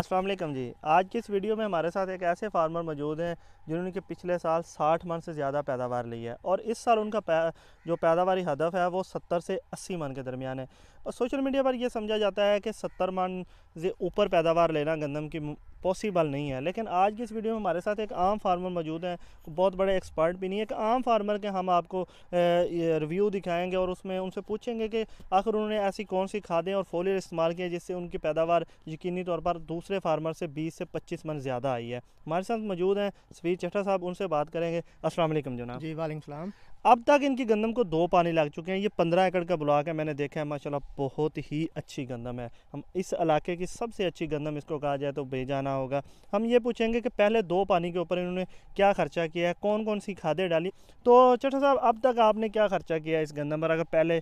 असलम जी आज की इस वीडियो में हमारे साथ एक ऐसे फार्मर मौजूद हैं जिन्होंने कि पिछले साल 60 मन से ज़्यादा पैदावार ली है और इस साल उनका पै, जो पैदावारी हदफ है वो 70 से 80 मन के दरमियान है और सोशल मीडिया पर यह समझा जाता है कि 70 मन से ऊपर पैदावार लेना गंदम की पॉसिबल नहीं है लेकिन आज की इस वीडियो में हमारे साथ एक आम फार्मर मौजूद हैं बहुत बड़े एक्सपर्ट भी नहीं है एक आम फार्मर के हम आपको रिव्यू दिखाएंगे और उसमें उनसे पूछेंगे कि आखिर उन्होंने ऐसी कौन सी खादें और फोलियर इस्तेमाल किए जिससे उनकी पैदावार यकीनी तौर पर दूसरे फार्मर से बीस से पच्चीस मन ज़्यादा आई है हमारे साथ मौजूद हैं सफीर चट्टा साहब उनसे बात करेंगे असल जनाब जी वाले अब तक इनकी गंदम को दो पानी लग चुके हैं ये पंद्रह एकड़ का ब्लॉक है मैंने देखा है माशाल्लाह बहुत ही अच्छी गंदम है हम इस इलाके की सबसे अच्छी गंदम इसको कहा जाए तो भेजाना होगा हम ये पूछेंगे कि पहले दो पानी के ऊपर इन्होंने क्या खर्चा किया है कौन कौन सी खादें डाली तो चटा साहब अब तक आपने क्या खर्चा किया है इस गंदम पर अगर पहले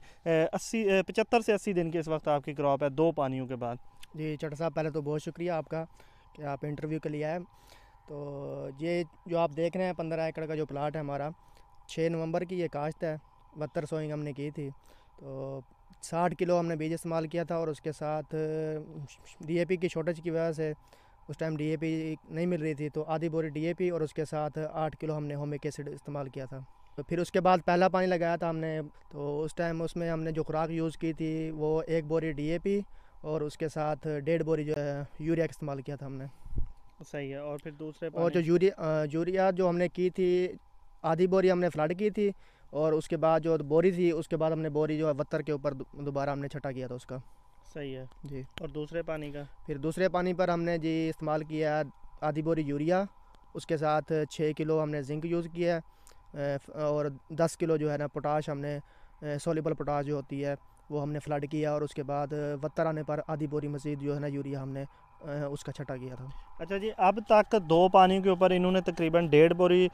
अस्सी पचहत्तर से अस्सी दिन के इस वक्त आपकी क्रॉप है दो पानियों के बाद जी चटा साहब पहले तो बहुत शुक्रिया आपका कि आप इंटरव्यू के लिए आए तो ये जो आप देख रहे हैं पंद्रह एकड़ का जो प्लाट है हमारा छः नवंबर की ये काश्त है बहत्तर सोइंग हमने की थी तो साठ किलो हमने बीज इस्तेमाल किया था और उसके साथ डीएपी की शॉर्टेज की वजह से उस टाइम डीएपी नहीं मिल रही थी तो आधी बोरी डीएपी और उसके साथ आठ किलो हमने होमिक एसिड इस्तेमाल किया था तो फिर उसके बाद पहला पानी लगाया था हमने तो उस टाइम उसमें हमने जो खुराक यूज़ की थी वो एक बोरी डी और उसके साथ डेढ़ बोरी जो है यूरिया का इस्तेमाल किया था हमने सही है और फिर दूसरे और जो यूरिया यूरिया जो हमने की थी आधी बोरी हमने फ्लड की थी और उसके बाद जो बोरी थी उसके बाद हमने बोरी जो है वत्तर के ऊपर दोबारा हमने छटा किया था उसका सही है जी और दूसरे पानी का फिर दूसरे पानी पर हमने जी इस्तेमाल किया आधी बोरी यूरिया उसके साथ छः किलो हमने जिंक यूज़ किया है और दस किलो जो है ना पोटाश हमने सोलिबल पोटाश जो होती है वो हमने फ्लड किया और उसके बाद वत्तर आने पर आधी बोरी मजीद जो है ना यूरिया हमने उसका छटा किया था अच्छा जी अब तक दो पानी के ऊपर इन्होंने तकरीबन डेढ़ बोरी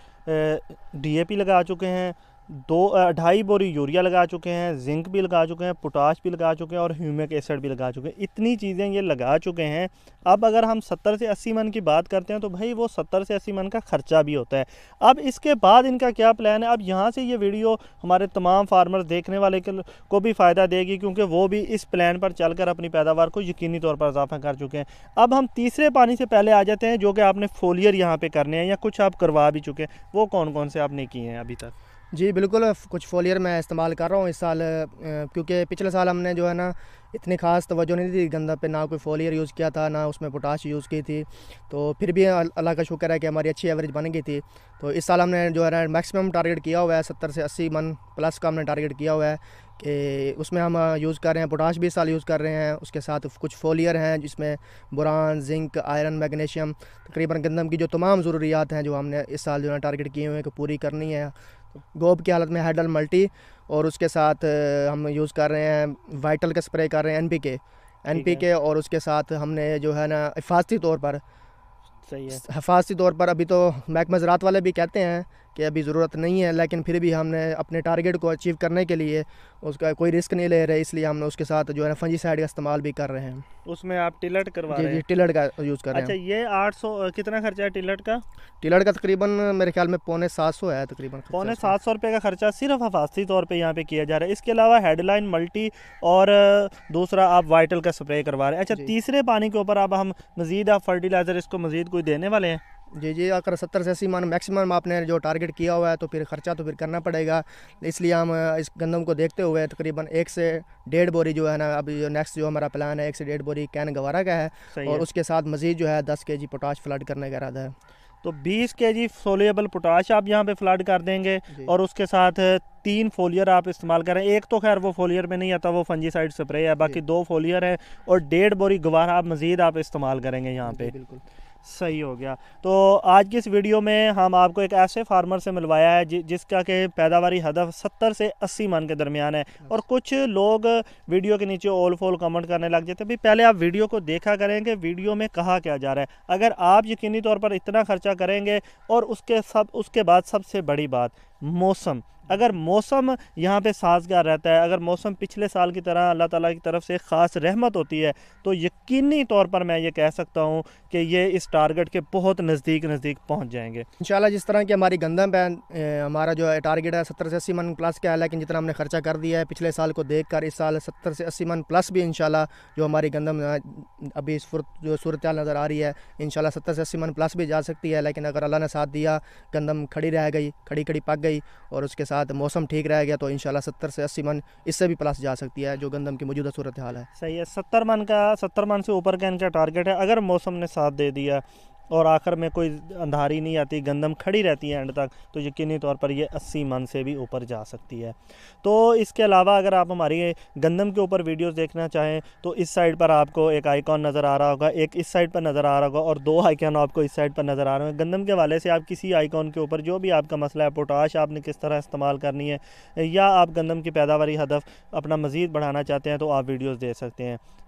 डीएपी लगा चुके हैं दो ढाई बोरी यूरिया लगा चुके हैं जिंक भी लगा चुके हैं पोटाश भी लगा चुके हैं और ह्यूमिक एसिड भी लगा चुके हैं इतनी चीज़ें ये लगा चुके हैं अब अगर हम सत्तर से अस्सी मन की बात करते हैं तो भाई वो सत्तर से अस्सी मन का ख़र्चा भी होता है अब इसके बाद इनका क्या प्लान है अब यहाँ से ये वीडियो हमारे तमाम फार्मर देखने वाले को भी फ़ायदा देगी क्योंकि वो भी इस प्लान पर चल अपनी पैदावार को यकीनी तौर पर इजाफा कर चुके हैं अब हम तीसरे पानी से पहले आ जाते हैं जो कि आपने फोलियर यहाँ पर करने हैं या कुछ आप करवा भी चुके हैं वो कौन कौन से आपने किए हैं अभी तक जी बिल्कुल कुछ फोलियर मैं इस्तेमाल कर रहा हूँ इस साल क्योंकि पिछले साल हमने जो है ना इतनी ख़ास तोज्जो नहीं दी गंदा पे ना कोई फोलियर यूज़ किया था ना उसमें पोटाश यूज़ की थी तो फिर भी अल्लाह का शुक्र है कि हमारी अच्छी एवरेज बन गई थी तो इस साल हमने जो है ना मैक्सिमम टारगेट किया हुआ है सत्तर से अस्सी मन प्लस का हमने टारगेट किया हुआ है कि उसमें हम यूज़ कर रहे हैं पोटाश भी इस साल यूज़ कर रहे हैं उसके साथ कुछ फोलियर हैं जिसमें बुरान जिंक आयरन मैगनीशियम तकरीबन गंदम की जो तमाम ज़रूरियात हैं जो हमने इस साल जो है टारगेट किए हुए हैं कि पूरी करनी है गोब की हालत में हैडल मल्टी और उसके साथ हम यूज़ कर रहे हैं वाइटल का स्प्रे कर रहे हैं एनपीके एनपीके और उसके साथ हमने जो है ना हिफाजती तौर पर सही है हिफाजती तौर पर अभी तो महकमा ज़रात वाले भी कहते हैं कि अभी ज़रूरत नहीं है लेकिन फिर भी हमने अपने टारगेट को अचीव करने के लिए उसका कोई रिस्क नहीं ले रहे इसलिए हमने उसके साथ जो है फंजी साइड का इस्तेमाल भी कर रहे हैं उसमें आप टिलट करवा जी, रहे हैं जी टिलट का यूज़ कर रहे अच्छा, हैं अच्छा ये आठ सौ कितना खर्चा है टिलट का टिलट का तकरीबन मेरे ख्याल में पौने सात सौ है तकरीबन पौने सात सौ रुपये का खर्चा सिर्फ हफाती तौर पर यहाँ पर किया जा रहा है इसके अलावा हेडलाइन मल्टी और दूसरा आप वाइटल का स्प्रे करवा रहे हैं अच्छा तीसरे पानी के ऊपर अब हम मज़ीद आप फर्टिलाइज़र इसको मज़ीद कोई देने वाले हैं जी जी अगर सत्तर से अस्सी मन मैक्सिमम आपने जो टारगेट किया हुआ है तो फिर खर्चा तो फिर करना पड़ेगा इसलिए हम इस गंदम को देखते हुए तकरीबन एक से डेढ़ बोरी जो है ना अभी जो नेक्स्ट जो हमारा प्लान है एक से डेढ़ बोरी कैन गवारा का है और है। उसके साथ मजीद जो है दस के जी पोटाश फ्लड करने का इरादा है तो बीस के जी फोलियबल पोटाश आप यहाँ पर फ्लड कर देंगे और उसके साथ तीन फोलियर आप इस्तेमाल करें एक तो खैर वो फोलियर में नहीं आता वो फंजीसाइड स्प्रे है बाकी दो फोलियर है और डेढ़ बोरी गवार आप मज़ीद आप इस्तेमाल करेंगे यहाँ पे बिल्कुल सही हो गया तो आज की इस वीडियो में हम आपको एक ऐसे फार्मर से मिलवाया है जि, जिसका के पैदावारी हदफ 70 से 80 मन के दरमियान है अच्छा। और कुछ लोग वीडियो के नीचे ओल फोल कमेंट करने लग जाते भाई पहले आप वीडियो को देखा करें कि वीडियो में कहा क्या जा रहा है अगर आप यकीनी तौर पर इतना खर्चा करेंगे और उसके सब उसके बाद सबसे बड़ी बात मौसम अगर मौसम यहाँ पे साजगार रहता है अगर मौसम पिछले साल की तरह अल्लाह ताला की तरफ से ख़ास रहमत होती है तो यकीनी तौर पर मैं ये कह सकता हूँ कि ये इस टारगेट के बहुत नज़दीक नज़दीक पहुँच जाएंगे इन जिस तरह की हमारी गंदम है हमारा जो है टारगेट है सत्तर से अस्सी मन प्लस का है लेकिन जितना हमने खर्चा कर दिया है पिछले साल को देख कर इस साल सत्तर से अस्सी मन प्लस भी इन जो हमारी गंदम अभी जो सूरत नज़र आ रही है इन सत्तर से अस्सी मन प्लस भी जा सकती है लेकिन अगर अल्लाह ने साथ दिया गंदम खड़ी रह गई खड़ी खड़ी पक गई और उसके साथ साथ मौसम ठीक रह गया तो इन सत्तर से अस्सी मन इससे भी प्लस जा सकती है जो गंदम की मौजूदा सूरत हाल है सही है सत्तर मन का सत्तर मन से ऊपर का इनका टारगेट है अगर मौसम ने साथ दे दिया और आखिर में कोई अंधारी नहीं आती गंदम खड़ी रहती है एंड तक तो यकीनी तौर पर ये अस्सी मन से भी ऊपर जा सकती है तो इसके अलावा अगर आप हमारी गंदम के ऊपर वीडियोस देखना चाहें तो इस साइड पर आपको एक आइकॉन नज़र आ रहा होगा एक इस साइड पर नज़र आ रहा होगा और दो आइकॉन आपको इस साइड पर नज़र आ रहे होगा गंदम के वाले से आप किसी आइकॉन के ऊपर जो भी आपका मसला है पोटाश आपने किस तरह इस्तेमाल करनी है या आप गंदम की पैदावारी हदफ अपना मज़ीद बढ़ाना चाहते हैं तो आप वीडियोज़ दे सकते हैं